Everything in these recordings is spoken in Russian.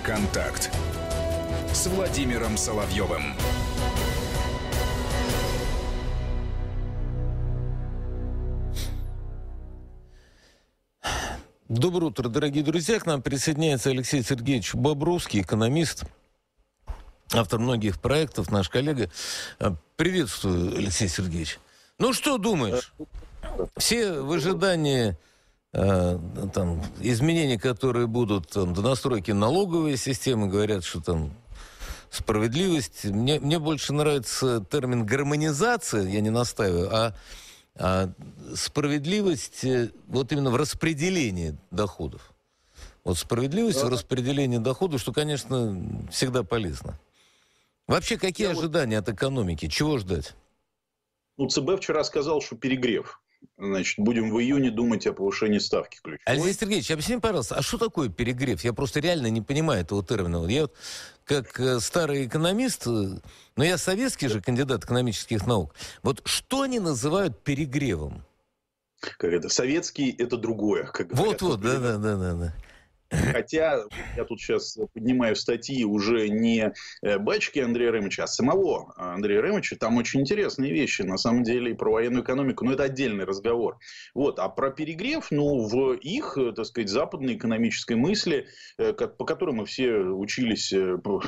«Личный контакт» с Владимиром Соловьевым. Доброе утро, дорогие друзья. К нам присоединяется Алексей Сергеевич Бобровский, экономист, автор многих проектов, наш коллега. А, приветствую, Алексей Сергеевич. Ну что думаешь? Все в ожидании Э, там, изменения, которые будут там, до настройки налоговой системы, говорят, что там справедливость. Мне, мне больше нравится термин гармонизация, я не настаиваю, а, а справедливость э, вот именно в распределении доходов. Вот справедливость да. в распределении доходов, что, конечно, всегда полезно. Вообще, какие я ожидания вот... от экономики? Чего ждать? Ну, ЦБ вчера сказал, что перегрев. Значит, будем в июне думать о повышении ставки ключевой. Алексей Сергеевич, объясни, пожалуйста, а что такое перегрев? Я просто реально не понимаю этого термина. Я вот как э, старый экономист, э, но я советский же кандидат экономических наук. Вот что они называют перегревом? Как это? Советский – это другое. Вот-вот, да да-да-да. Хотя я тут сейчас поднимаю статьи уже не э, бачки Андрея Рымовича, а самого э, Андрея Рымовича. Там очень интересные вещи, на самом деле, и про военную экономику. Но это отдельный разговор. Вот. А про перегрев, ну, в их, э, так сказать, западной экономической мысли, по которой мы все учились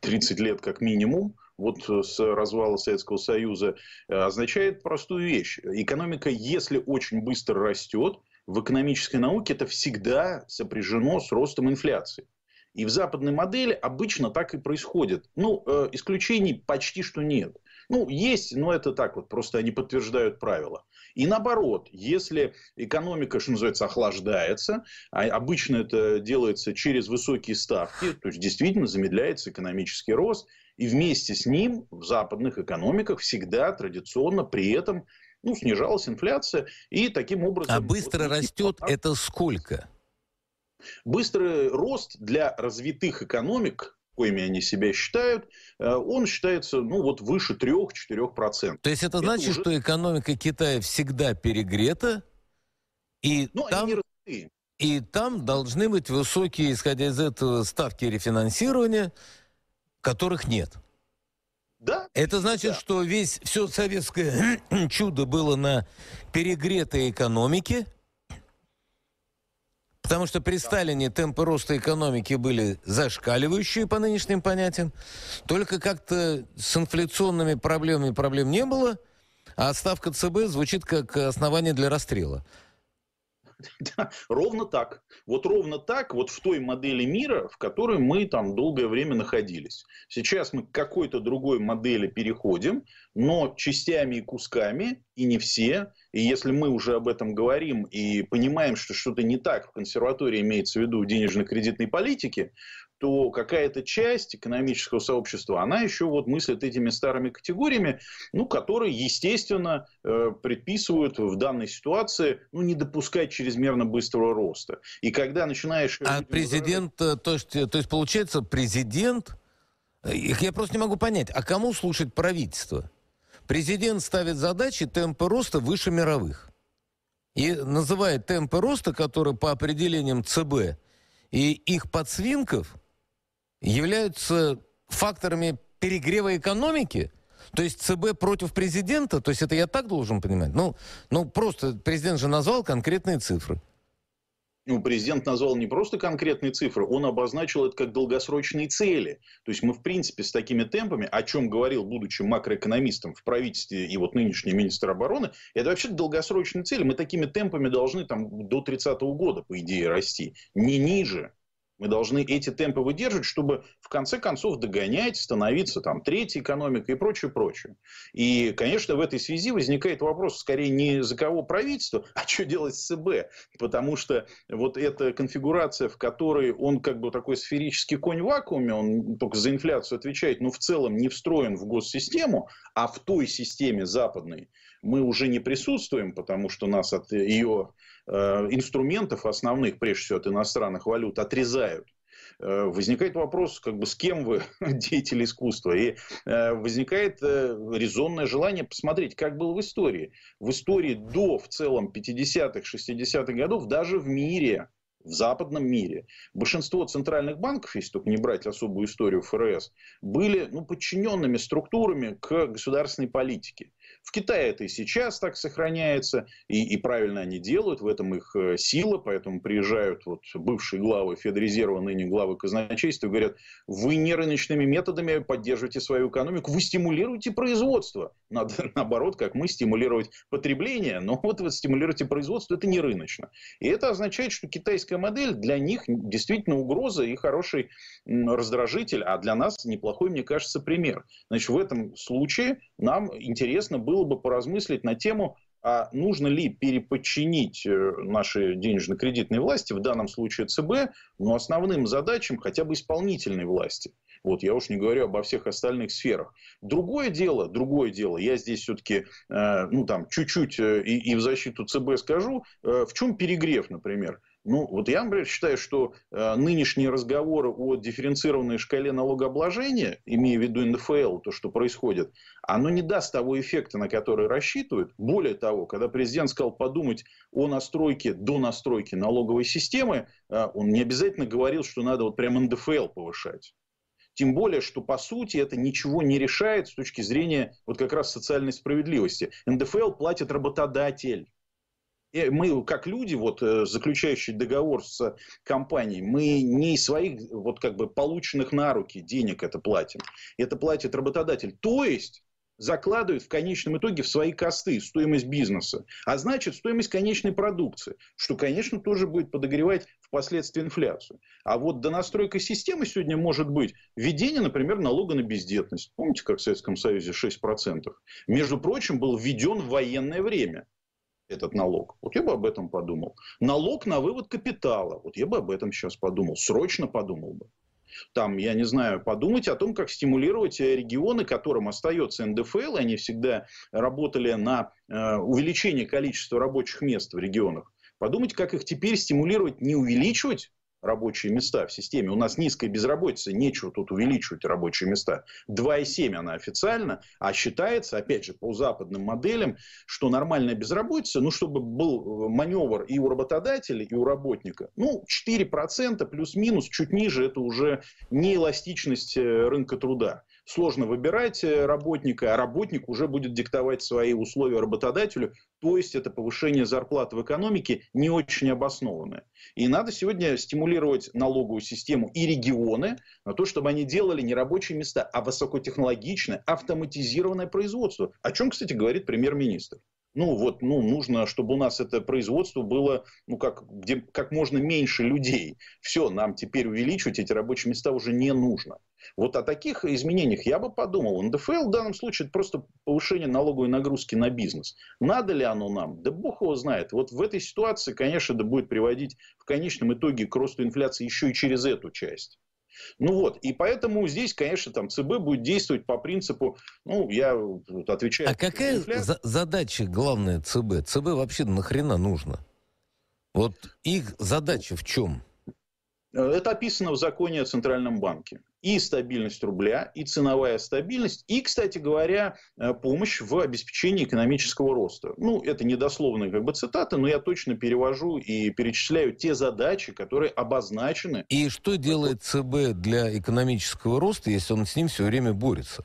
30 лет как минимум, вот с развала Советского Союза, означает простую вещь. Экономика, если очень быстро растет, в экономической науке это всегда сопряжено с ростом инфляции. И в западной модели обычно так и происходит. Ну, э, исключений почти что нет. Ну, есть, но это так вот, просто они подтверждают правила. И наоборот, если экономика, что называется, охлаждается, а обычно это делается через высокие ставки, то есть действительно замедляется экономический рост, и вместе с ним в западных экономиках всегда традиционно при этом ну, снижалась инфляция, и таким образом... А быстро вот, растет потом... это сколько? Быстрый рост для развитых экономик коими они себя считают, э, он считается ну, вот выше 3-4%. То есть это, это значит, уже... что экономика Китая всегда перегрета, и, ну, там, и там должны быть высокие, исходя из этого, ставки рефинансирования, которых нет. Да. Это значит, да. что весь все советское чудо было на перегретой экономике, потому что при Сталине темпы роста экономики были зашкаливающие по нынешним понятиям. Только как-то с инфляционными проблемами проблем не было, а ставка ЦБ звучит как основание для расстрела. ровно так. Вот ровно так, вот в той модели мира, в которой мы там долгое время находились. Сейчас мы к какой-то другой модели переходим, но частями и кусками, и не все. И если мы уже об этом говорим и понимаем, что что-то не так в консерватории имеется в виду денежно-кредитной политики, то какая-то часть экономического сообщества, она еще вот мыслит этими старыми категориями, ну, которые, естественно, э, предписывают в данной ситуации ну, не допускать чрезмерно быстрого роста. И когда начинаешь... А президент, э, э, то есть, то есть получается, президент... Я просто не могу понять, а кому слушать правительство? Президент ставит задачи темпы роста выше мировых. И называет темпы роста, которые по определениям ЦБ и их подсвинков – являются факторами перегрева экономики? То есть ЦБ против президента? То есть это я так должен понимать? Ну, ну просто президент же назвал конкретные цифры. Ну, президент назвал не просто конкретные цифры, он обозначил это как долгосрочные цели. То есть мы, в принципе, с такими темпами, о чем говорил, будучи макроэкономистом в правительстве и вот нынешний министр обороны, это вообще долгосрочные цели. Мы такими темпами должны там, до 30-го года, по идее, расти. Не ниже. Мы должны эти темпы выдерживать, чтобы в конце концов догонять, становиться там третьей экономикой и прочее, прочее. И, конечно, в этой связи возникает вопрос скорее не за кого правительство, а что делать с ЦБ. Потому что вот эта конфигурация, в которой он как бы такой сферический конь в вакууме, он только за инфляцию отвечает, но в целом не встроен в госсистему, а в той системе западной мы уже не присутствуем, потому что нас от ее Э, инструментов основных, прежде всего от иностранных валют, отрезают э, возникает вопрос, как бы с кем вы деятели искусства. И э, возникает резонное желание посмотреть, как было в истории. В истории до, в целом, 50-х, 60-х годов, даже в мире, в западном мире, большинство центральных банков, если только не брать особую историю ФРС, были ну, подчиненными структурами к государственной политике. В Китае это и сейчас так сохраняется, и, и правильно они делают, в этом их э, сила, поэтому приезжают вот бывшие главы Федрезерва, ныне главы казначейства, и говорят, вы нерыночными методами поддерживаете свою экономику, вы стимулируете производство. Надо, наоборот, как мы, стимулировать потребление, но вот вы стимулируете производство, это не рыночно. И это означает, что китайская модель для них действительно угроза и хороший раздражитель, а для нас неплохой, мне кажется, пример. Значит, в этом случае нам интересно интересно было бы поразмыслить на тему, а нужно ли переподчинить э, наши денежно-кредитные власти, в данном случае ЦБ, но основным задачам хотя бы исполнительной власти. Вот я уж не говорю обо всех остальных сферах. Другое дело, другое дело, я здесь все-таки, э, ну там, чуть-чуть э, и, и в защиту ЦБ скажу, э, в чем перегрев, например – ну, вот я, например, считаю, что э, нынешние разговоры о дифференцированной шкале налогообложения, имея в виду НДФЛ, то, что происходит, оно не даст того эффекта, на который рассчитывают. Более того, когда президент сказал подумать о настройке до настройки налоговой системы, э, он не обязательно говорил, что надо вот прям НДФЛ повышать. Тем более, что по сути это ничего не решает с точки зрения вот как раз социальной справедливости. НДФЛ платит работодатель Э, мы, как люди, вот, э, заключающие договор с компанией, мы не из своих вот, как бы, полученных на руки денег это платим. Это платит работодатель. То есть, закладывает в конечном итоге в свои косты стоимость бизнеса, а значит стоимость конечной продукции, что, конечно, тоже будет подогревать впоследствии инфляцию. А вот донастройка системы сегодня может быть введение, например, налога на бездетность. Помните, как в Советском Союзе 6%? Между прочим, был введен в военное время этот налог. Вот я бы об этом подумал. Налог на вывод капитала. Вот я бы об этом сейчас подумал. Срочно подумал бы. Там, я не знаю, подумать о том, как стимулировать э, регионы, которым остается НДФЛ, и они всегда работали на э, увеличение количества рабочих мест в регионах. Подумать, как их теперь стимулировать не увеличивать рабочие места в системе. У нас низкая безработица, нечего тут увеличивать рабочие места. 2,7 она официально, а считается, опять же, по западным моделям, что нормальная безработица, ну, чтобы был э, маневр и у работодателя, и у работника, ну, 4% плюс-минус, чуть ниже, это уже неэластичность э, рынка труда сложно выбирать э, работника, а работник уже будет диктовать свои условия работодателю, то есть это повышение зарплат в экономике не очень обоснованное. И надо сегодня стимулировать налоговую систему и регионы на то, чтобы они делали не рабочие места, а высокотехнологичное, автоматизированное производство, о чем, кстати, говорит премьер-министр ну вот, ну нужно, чтобы у нас это производство было, ну как, где как можно меньше людей. Все, нам теперь увеличивать эти рабочие места уже не нужно. Вот о таких изменениях я бы подумал. НДФЛ в данном случае это просто повышение налоговой нагрузки на бизнес. Надо ли оно нам? Да бог его знает. Вот в этой ситуации, конечно, это будет приводить в конечном итоге к росту инфляции еще и через эту часть. Ну вот, и поэтому здесь, конечно, там ЦБ будет действовать по принципу, ну, я вот, отвечаю... А какая за задача главная ЦБ? ЦБ вообще нахрена нужно? Вот их задача в чем? Э, это описано в законе о Центральном банке и стабильность рубля, и ценовая стабильность, и, кстати говоря, э, помощь в обеспечении экономического роста. Ну, это недословные как бы цитаты, но я точно перевожу и перечисляю те задачи, которые обозначены. И что делает ЦБ для экономического роста, если он с ним все время борется?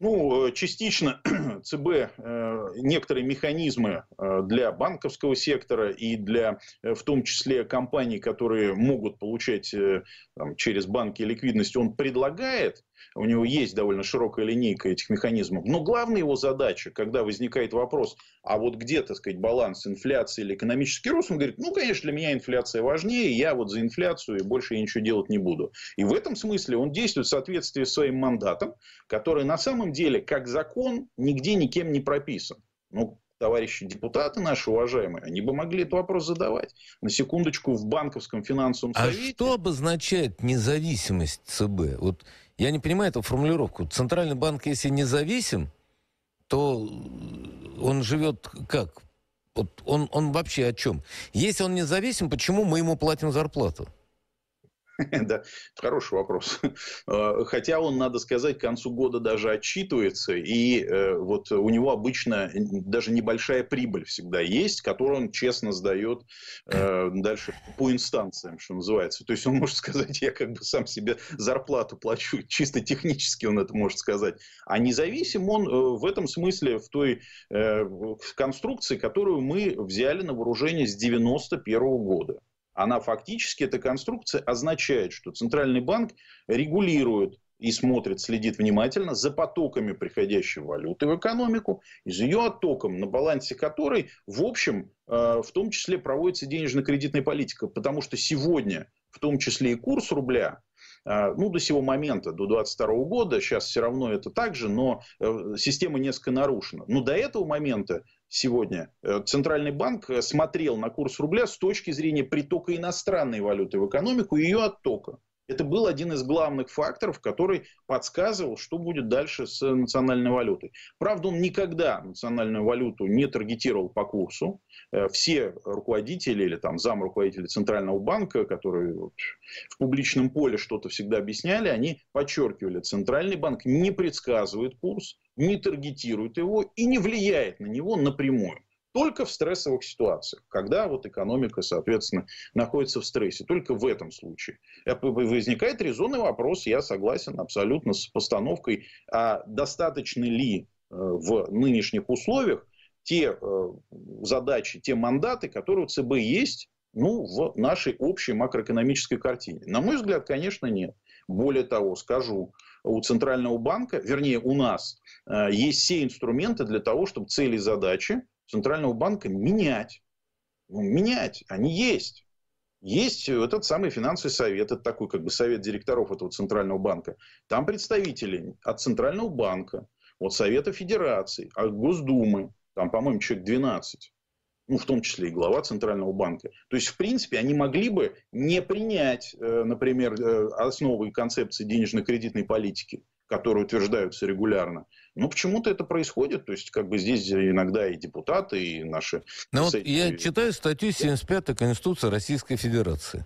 Ну, э, частично ЦБ э, некоторые механизмы э, для банковского сектора и для, в том числе, компаний, которые могут получать там, через банки ликвидность, он предлагает. У него есть довольно широкая линейка этих механизмов. Но главная его задача, когда возникает вопрос, а вот где, так сказать, баланс инфляции или экономический рост, он говорит, ну, конечно, для меня инфляция важнее, я вот за инфляцию и больше я ничего делать не буду. И в этом смысле он действует в соответствии с своим мандатом, который на самом деле, как закон, нигде никем не прописан. Ну, товарищи депутаты наши уважаемые, они бы могли этот вопрос задавать. На секундочку, в банковском финансовом а совете... А что обозначает независимость ЦБ? Вот я не понимаю эту формулировку. Центральный банк, если независим, то он живет как? Вот он, он вообще о чем? Если он независим, почему мы ему платим зарплату? да, хороший вопрос. А, хотя он, надо сказать, к концу года даже отчитывается, и э, вот у него обычно даже небольшая прибыль всегда есть, которую он честно сдает э, дальше по инстанциям, что называется. То есть он может сказать, я как бы сам себе зарплату плачу, чисто технически он это может сказать. А независим он э, в этом смысле в той конструкции, которую мы взяли на вооружение с 91 года она фактически, эта конструкция означает, что Центральный банк регулирует и смотрит, следит внимательно за потоками приходящей валюты в экономику, и за ее оттоком, на балансе которой, в общем, э, в том числе проводится денежно-кредитная политика. Потому что сегодня, в том числе и курс рубля, э, ну, до сего момента, до 22 года, сейчас все равно это так же, но э, система несколько нарушена. Но до этого момента сегодня. Э, Центральный банк э, смотрел на курс рубля с точки зрения притока иностранной валюты в экономику и ее оттока. Это был один из главных факторов, который подсказывал, что будет дальше с национальной валютой. Правда, он никогда национальную валюту не таргетировал по курсу. Э, все руководители или там зам руководители Центрального банка, которые в публичном поле что-то всегда объясняли, они подчеркивали, Центральный банк не предсказывает курс, не таргетирует его и не влияет на него напрямую. Только в стрессовых ситуациях, когда вот экономика, соответственно, находится в стрессе. Только в этом случае. Э, возникает резонный вопрос, я согласен абсолютно с постановкой, а достаточно ли э, в нынешних условиях те э, задачи, те мандаты, которые у ЦБ есть, ну, в нашей общей макроэкономической картине? На мой взгляд, конечно, нет. Более того, скажу, у Центрального банка, вернее, у нас есть все инструменты для того, чтобы цели и задачи Центрального банка менять. Ну, менять, они а есть. Есть этот самый финансовый совет, это такой как бы совет директоров этого Центрального банка. Там представители от Центрального банка, от Совета Федерации, от Госдумы, там, по-моему, человек 12 ну, в том числе и глава Центрального банка. То есть, в принципе, они могли бы не принять, э, например, э, основы и концепции денежно-кредитной политики которые утверждаются регулярно. Но почему-то это происходит. То есть, как бы здесь иногда и депутаты, и наши... Ну вот я читаю статью 75 Конституции Российской Федерации.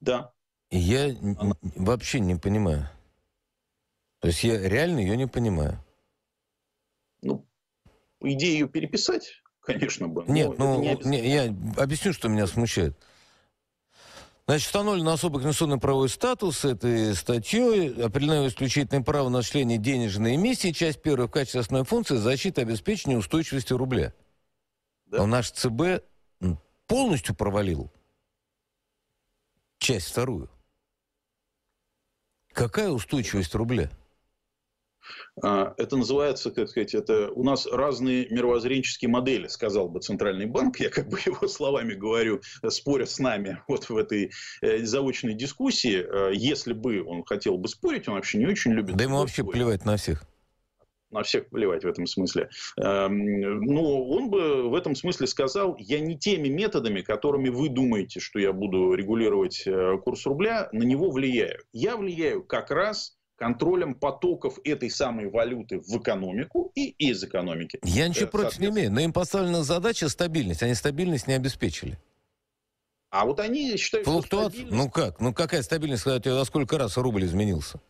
Да. И я Она... вообще не понимаю. То есть я реально ее не понимаю. Ну, идею переписать, конечно бы. Нет, ну, не, не я объясню, что меня смущает. Значит, установлен особый конституционный правовой статус этой статьей, определено исключительное право на чление денежной эмиссии, часть первой в качестве основной функции защита обеспечения устойчивости рубля. Да. Но наш ЦБ полностью провалил часть вторую. Какая устойчивость рубля? А, это называется, как сказать, это у нас разные мировоззренческие модели, сказал бы Центральный банк, я как бы его словами говорю, споря с нами вот в этой э, заочной дискуссии. А, если бы он хотел бы спорить, он вообще не очень любит. Да ему вообще спорить. плевать на всех на всех плевать в этом смысле. Эм, Но ну, он бы в этом смысле сказал, я не теми методами, которыми вы думаете, что я буду регулировать э, курс рубля, на него влияю. Я влияю как раз контролем потоков этой самой валюты в экономику и из экономики. Я ничего э, против не имею, но им поставлена задача стабильность, они стабильность не обеспечили. А вот они считают, Флуктуат? что стабильность... Ну как? Ну какая стабильность, когда у тебя сколько раз рубль изменился?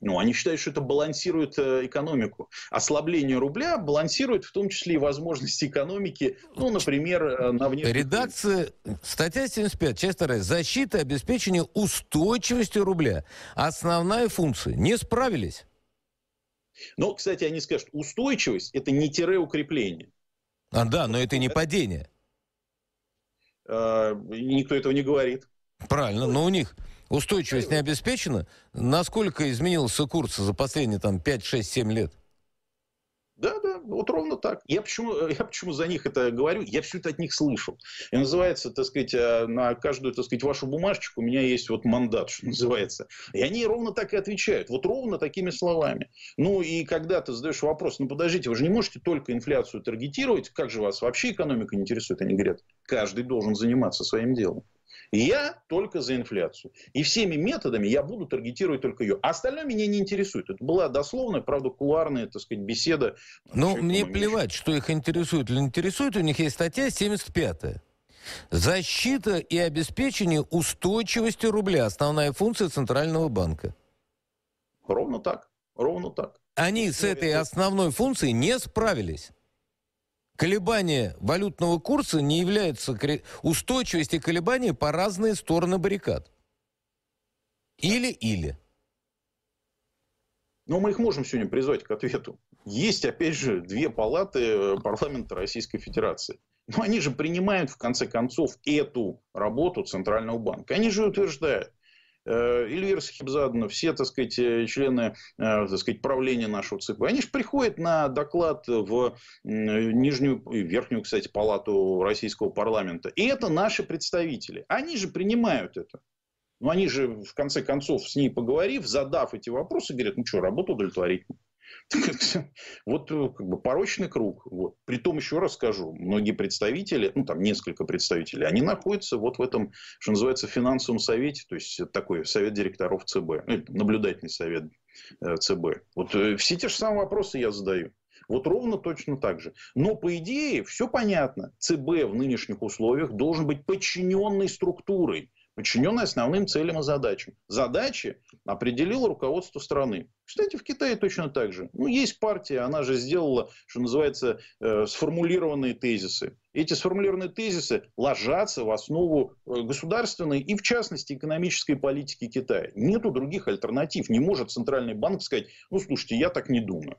Ну, они считают, что это балансирует э, экономику. Ослабление рубля балансирует в том числе и возможности экономики, ну, например, э, на внешней. Редакция, статья 75, часть 2. Защита и обеспечение устойчивости рубля. Основная функция. Не справились. Но, ну, кстати, они скажут, устойчивость – это не тире укрепление. А, да, но это не падение. Э, никто этого не говорит. Правильно, но у них Устойчивость не обеспечена? Насколько изменился курс за последние там, 5, 6, 7 лет? Да, да, вот ровно так. Я почему, э, я почему за них это говорю? Я все это от них слышал. И называется, так сказать, э, на каждую, так сказать, вашу бумажечку у меня есть вот мандат, что называется. И они ровно так и отвечают. Вот ровно такими словами. Ну и когда ты задаешь вопрос, ну подождите, вы же не можете только инфляцию таргетировать, как же вас вообще экономика не интересует? Они говорят, каждый должен заниматься своим делом. Я только за инфляцию. И всеми методами я буду таргетировать только ее. А остальное меня не интересует. Это была дословная, правда, куларная, так сказать, беседа. Но ну, мне плевать, что их интересует или не интересует. У них есть статья 75 Защита и обеспечение устойчивости рубля – основная функция Центрального банка. Ровно так. Ровно так. Они с этой основной функцией не справились. Колебания валютного курса не являются устойчивости колебаний по разные стороны баррикад. Или-или. Но ну, мы их можем сегодня призвать к ответу. Есть, опять же, две палаты э, парламента Российской Федерации. Но они же принимают, в конце концов, эту работу Центрального банка. Они же утверждают, Эльвира Сахибзадовна, все, так сказать, э, члены, э, так сказать, правления нашего ЦИПа, они же приходят на доклад в нижнюю и верхнюю, кстати, палату российского парламента. И это наши представители. Они же принимают это. Но они же, в конце концов, с ней поговорив, задав эти вопросы, говорят, ну что, работу удовлетворительно. Вот э, как бы, порочный круг. Вот. Притом, еще раз скажу, многие представители, ну там несколько представителей, они находятся вот в этом, что называется, финансовом совете, то есть такой совет директоров ЦБ, ну, наблюдательный совет э, ЦБ. Вот э, все те же самые вопросы я задаю. Вот ровно точно так же. Но по идее все понятно. ЦБ в нынешних условиях должен быть подчиненной структурой подчиненные основным целям и задачам. Задачи определило руководство страны. Кстати, в Китае точно так же. Ну, есть партия, она же сделала, что называется, э, сформулированные тезисы. Эти сформулированные тезисы ложатся в основу э, государственной и, в частности, экономической политики Китая. Нету других альтернатив. Не может центральный банк сказать, ну, слушайте, я так не думаю.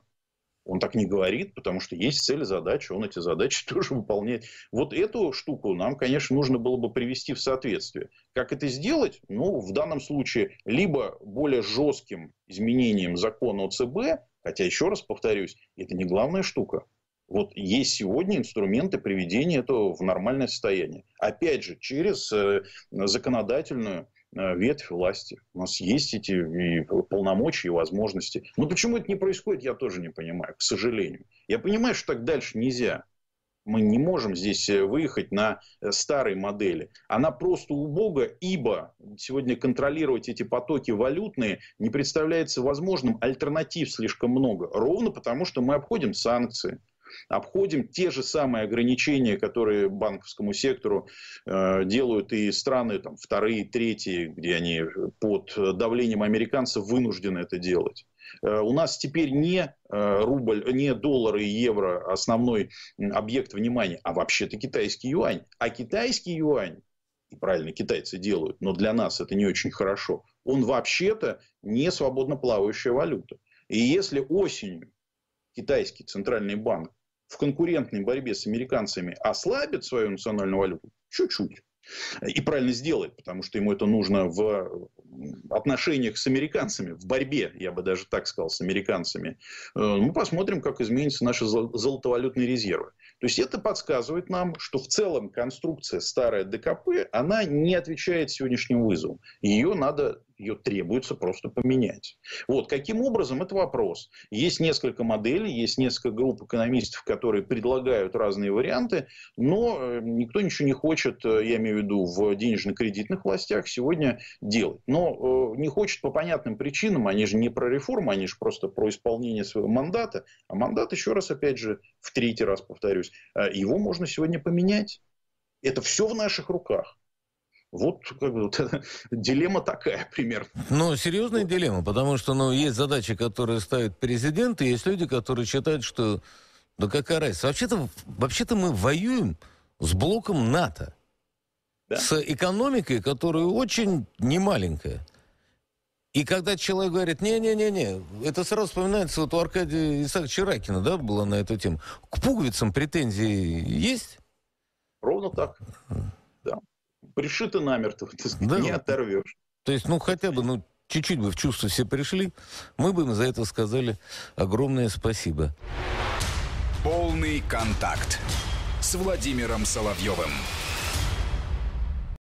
Он так не говорит, потому что есть цель, задача, он эти задачи тоже выполняет. Вот эту штуку нам, конечно, нужно было бы привести в соответствие. Как это сделать? Ну, в данном случае, либо более жестким изменением закона ОЦБ, хотя, еще раз повторюсь, это не главная штука. Вот есть сегодня инструменты приведения этого в нормальное состояние. Опять же, через э, законодательную Э, ветвь власти. У нас есть эти и полномочия и возможности. Но почему это не происходит, я тоже не понимаю, к сожалению. Я понимаю, что так дальше нельзя. Мы не можем здесь э, выехать на э, старой модели. Она просто убога, ибо сегодня контролировать эти потоки валютные не представляется возможным. Альтернатив слишком много. Ровно потому, что мы обходим санкции обходим те же самые ограничения, которые банковскому сектору э, делают и страны там, вторые, третьи, где они под давлением американцев вынуждены это делать. Э, у нас теперь не э, рубль, не доллар и евро основной объект внимания, а вообще-то китайский юань. А китайский юань, и правильно китайцы делают, но для нас это не очень хорошо, он вообще-то не свободно плавающая валюта. И если осенью китайский центральный банк в конкурентной борьбе с американцами ослабит свою национальную валюту чуть-чуть, и правильно сделает, потому что ему это нужно в отношениях с американцами, в борьбе, я бы даже так сказал, с американцами. Э, мы посмотрим, как изменятся наши золотовалютные резервы. То есть это подсказывает нам, что в целом конструкция старая ДКП, она не отвечает сегодняшним вызовам. Ее надо ее требуется просто поменять. Вот, каким образом, это вопрос. Есть несколько моделей, есть несколько групп экономистов, которые предлагают разные варианты, но э, никто ничего не хочет, э, я имею в виду, в денежно-кредитных властях сегодня делать. Но э, не хочет по понятным причинам, они же не про реформу, они же просто про исполнение своего мандата. А мандат, еще раз, опять же, в третий раз повторюсь, его можно сегодня поменять. Это все в наших руках. Вот как бы вот это, дилемма такая пример. Ну, серьезная вот. дилемма, потому что ну, есть задачи, которые ставит президент, и есть люди, которые считают, что да какая разница. Вообще-то вообще то мы воюем с блоком НАТО, да? с экономикой, которая очень немаленькая. И когда человек говорит, не-не-не-не, это сразу вспоминается, вот у Аркадия Исааковича Ракина, да, была на эту тему. К пуговицам претензии есть? Ровно так, да пришиты намертво, ты да. не оторвешь. То есть, ну, хотя бы, ну, чуть-чуть бы в чувство все пришли, мы бы им за это сказали огромное спасибо. Полный контакт с Владимиром Соловьевым.